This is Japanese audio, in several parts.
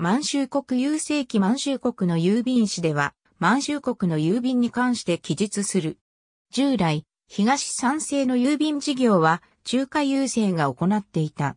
満州国郵政期満州国の郵便誌では、満州国の郵便に関して記述する。従来、東三省の郵便事業は中華郵政が行っていた。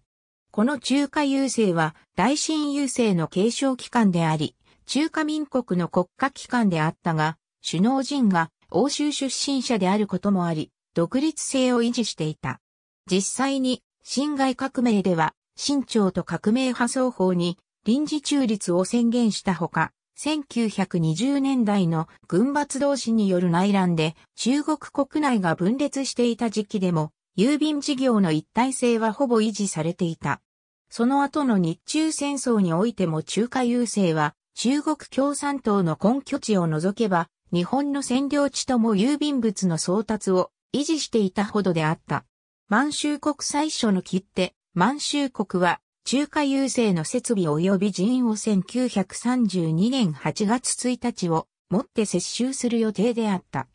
この中華郵政は大新郵政の継承機関であり、中華民国の国家機関であったが、首脳陣が欧州出身者であることもあり、独立性を維持していた。実際に、辛亥革命では、清朝と革命派双方に臨時中立を宣言したほか、1920年代の軍閥同士による内乱で中国国内が分裂していた時期でも郵便事業の一体性はほぼ維持されていた。その後の日中戦争においても中華郵政は中国共産党の根拠地を除けば日本の占領地とも郵便物の送達を維持していたほどであった。満州国最初の切手、満州国は中華郵政の設備及び人員を1932年8月1日をもって接収する予定であった。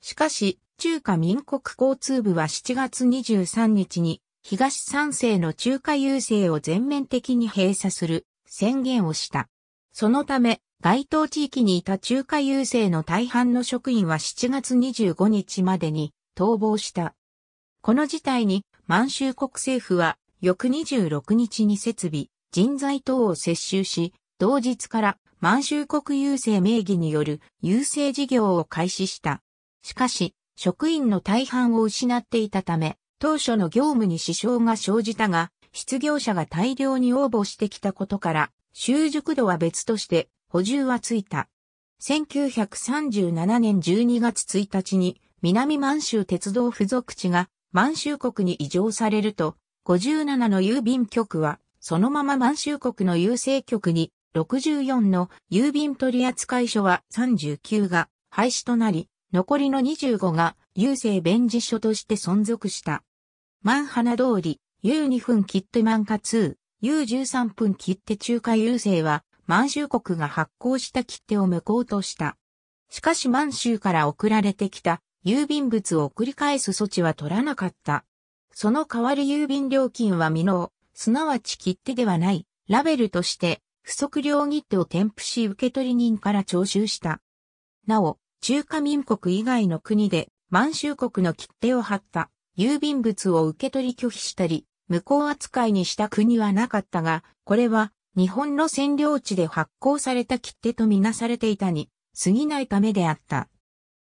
しかし、中華民国交通部は7月23日に東三省の中華郵政を全面的に閉鎖する宣言をした。そのため、該当地域にいた中華郵政の大半の職員は7月25日までに逃亡した。この事態に満州国政府は翌26日に設備、人材等を接収し、同日から満州国郵政名義による郵政事業を開始した。しかし、職員の大半を失っていたため、当初の業務に支障が生じたが、失業者が大量に応募してきたことから、習熟度は別として補充はついた。1937年12月1日に南満州鉄道付属地が満州国に移譲されると、57の郵便局は、そのまま満州国の郵政局に、64の郵便取扱所は39が廃止となり、残りの25が郵政弁事所として存続した。マンハナ通り、U2 分切手満化2、U13 分切手中華郵政は、満州国が発行した切手を無効とした。しかし満州から送られてきた郵便物を繰り返す措置は取らなかった。その代わり郵便料金は未納、すなわち切手ではない、ラベルとして、不足料切手を添付し受取人から徴収した。なお、中華民国以外の国で、満州国の切手を貼った郵便物を受け取り拒否したり、無効扱いにした国はなかったが、これは日本の占領地で発行された切手とみなされていたに過ぎないためであった。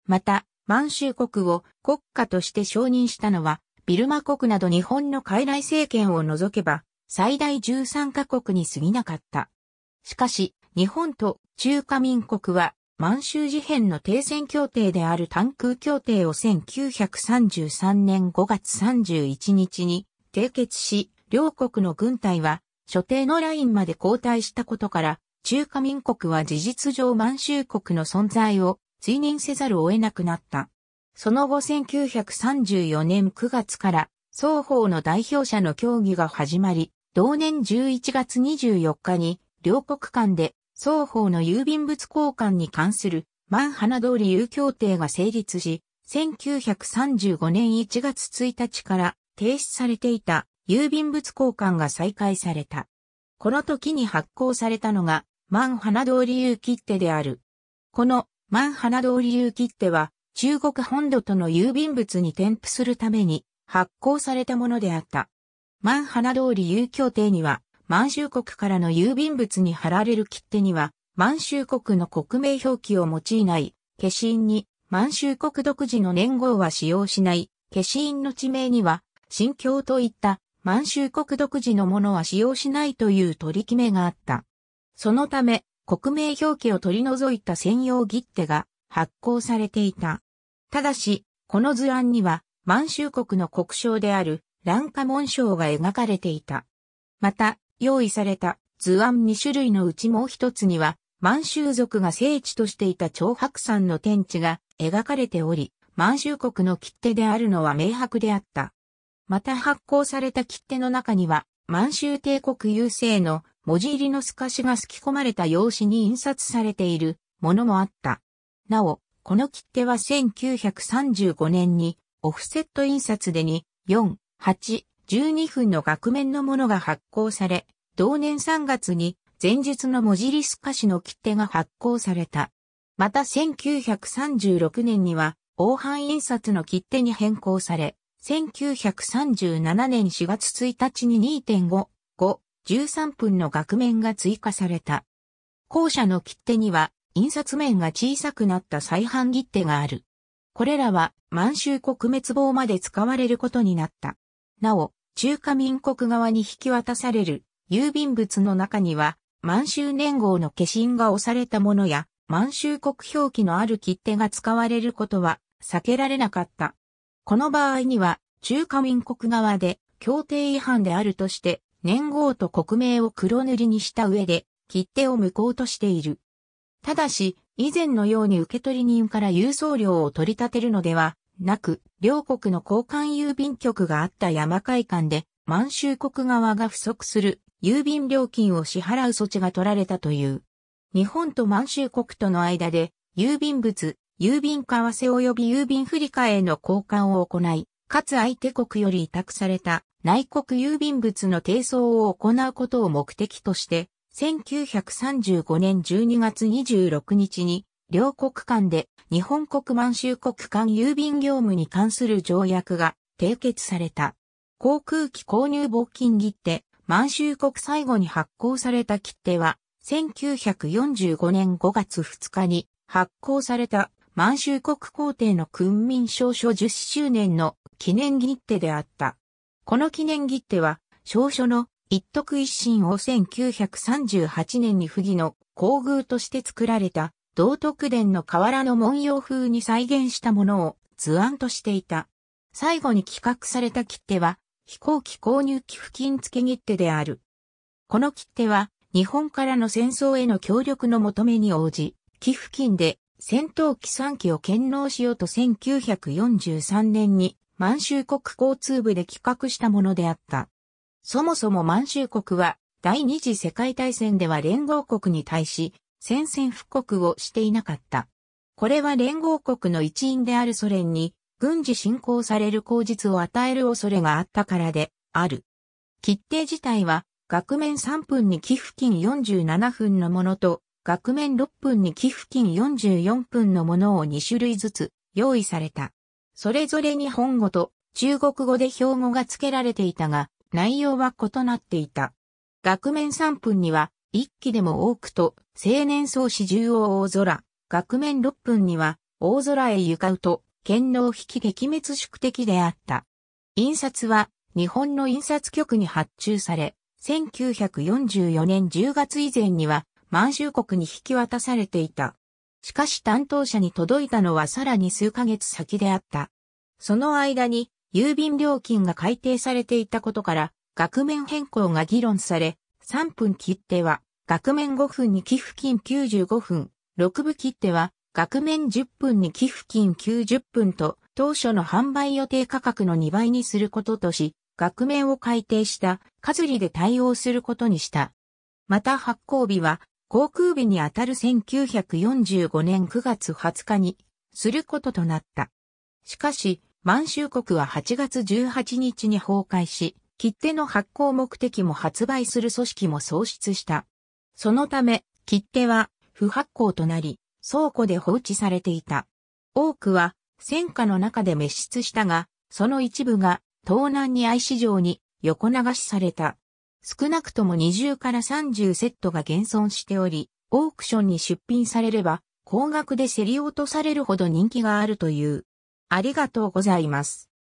また、満州国を国家として承認したのはビルマ国など日本の傀儡政権を除けば、最大13カ国に過ぎなかった。しかし、日本と中華民国は満州事変の停戦協定である単空協定を1933年5月31日に締結し、両国の軍隊は所定のラインまで後退したことから、中華民国は事実上満州国の存在を追認せざるを得なくなった。その後1934年9月から双方の代表者の協議が始まり、同年11月24日に両国間で双方の郵便物交換に関するマンハナ通り有協定が成立し、1935年1月1日から停止されていた郵便物交換が再開された。この時に発行されたのがマンハナ通り有切手である。このマンハナ通り有切手は中国本土との郵便物に添付するために発行されたものであった。マンハナ通り郵協定には、満州国からの郵便物に貼られる切手には、満州国の国名表記を用いない、消印に満州国独自の年号は使用しない、消印の地名には、新疆といった満州国独自のものは使用しないという取り決めがあった。そのため、国名表記を取り除いた専用切手が発行されていた。ただし、この図案には満州国の国章である乱花紋章が描かれていた。また、用意された図案2種類のうちもう一つには、満州族が聖地としていた長白山の天地が描かれており、満州国の切手であるのは明白であった。また発行された切手の中には、満州帝国優勢の文字入りの透かしが透き込まれた用紙に印刷されているものもあった。なお、この切手は1935年にオフセット印刷でに4、8、12分の額面のものが発行され、同年3月に前述の文字リス歌詞の切手が発行された。また1936年には、黄斑印刷の切手に変更され、1937年4月1日に2.5、5、13分の額面が追加された。後者の切手には、印刷面が小さくなった再版切手がある。これらは満州国滅亡まで使われることになった。なお、中華民国側に引き渡される郵便物の中には満州年号の化身が押されたものや満州国表記のある切手が使われることは避けられなかった。この場合には中華民国側で協定違反であるとして年号と国名を黒塗りにした上で切手を無効としている。ただし、以前のように受取人から郵送料を取り立てるのではなく、両国の交換郵便局があった山海間で、満州国側が不足する郵便料金を支払う措置が取られたという。日本と満州国との間で、郵便物、郵便為替及び郵便振替への交換を行い、かつ相手国より委託された内国郵便物の提送を行うことを目的として、1935年12月26日に、両国間で日本国満州国間郵便業務に関する条約が締結された。航空機購入募金切手、満州国最後に発行された切手は、1945年5月2日に発行された満州国皇帝の訓民証書10周年の記念切手であった。この記念切手は、証書の一徳一心を1938年に不義の皇宮として作られた道徳殿の瓦の文様風に再現したものを図案としていた。最後に企画された切手は飛行機購入寄付金付切手である。この切手は日本からの戦争への協力の求めに応じ、寄付金で戦闘機3機を献納しようと1943年に満州国交通部で企画したものであった。そもそも満州国は第二次世界大戦では連合国に対し宣戦布告をしていなかった。これは連合国の一員であるソ連に軍事侵攻される口実を与える恐れがあったからである。切定自体は額面3分に寄付金47分のものと額面6分に寄付金44分のものを2種類ずつ用意された。それぞれ日本語と中国語で標語が付けられていたが、内容は異なっていた。額面3分には、一期でも多くと、青年創始中央大空、額面6分には、大空へ行かうと、剣能引き撃滅宿敵であった。印刷は、日本の印刷局に発注され、1944年10月以前には、満州国に引き渡されていた。しかし担当者に届いたのはさらに数ヶ月先であった。その間に郵便料金が改定されていたことから、額面変更が議論され、3分切手は、額面5分に寄付金95分、6部切手は、額面10分に寄付金90分と、当初の販売予定価格の2倍にすることとし、額面を改定した、カズリで対応することにした。また発行日は、航空日にあたる1945年9月20日に、することとなった。しかし、満州国は8月18日に崩壊し、切手の発行目的も発売する組織も喪失した。そのため、切手は不発行となり、倉庫で放置されていた。多くは戦火の中で滅失したが、その一部が東南に愛市場に横流しされた。少なくとも20から30セットが現存しており、オークションに出品されれば、高額で競り落とされるほど人気があるという。ありがとうございます。